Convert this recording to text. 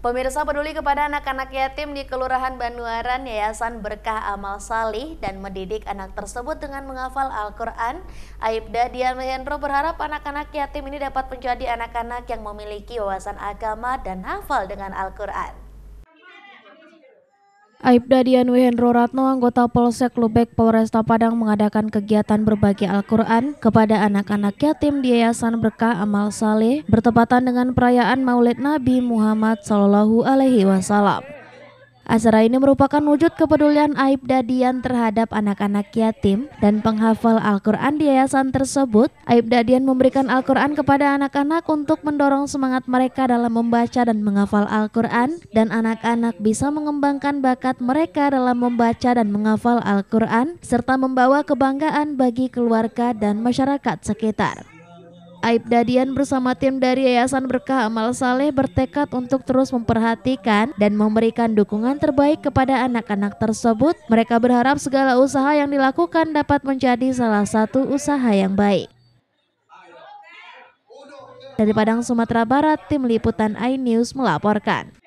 Pemirsa peduli kepada anak-anak yatim di Kelurahan Banuaran, Yayasan Berkah Amal Salih dan mendidik anak tersebut dengan menghafal Al-Quran. Aibda Dian Mahendro berharap anak-anak yatim ini dapat menjadi anak-anak yang memiliki wawasan agama dan hafal dengan Al-Quran. Aibda Dian Wihendro Ratno, anggota Polsek Lubek Polresta Padang mengadakan kegiatan berbagi Al-Quran kepada anak-anak yatim di Yayasan Berkah Amal Saleh bertepatan dengan perayaan Maulid Nabi Muhammad Sallallahu Alaihi Wasallam. Acara ini merupakan wujud kepedulian Aibda Dian terhadap anak-anak yatim dan penghafal Al-Quran di yayasan tersebut. Aibda Dian memberikan Al-Quran kepada anak-anak untuk mendorong semangat mereka dalam membaca dan menghafal Al-Quran dan anak-anak bisa mengembangkan bakat mereka dalam membaca dan menghafal Al-Quran serta membawa kebanggaan bagi keluarga dan masyarakat sekitar. Aib Dadian bersama tim dari Yayasan Berkah Amal Saleh bertekad untuk terus memperhatikan dan memberikan dukungan terbaik kepada anak-anak tersebut. Mereka berharap segala usaha yang dilakukan dapat menjadi salah satu usaha yang baik. Dari Padang, Sumatera Barat, Tim Liputan iNews melaporkan.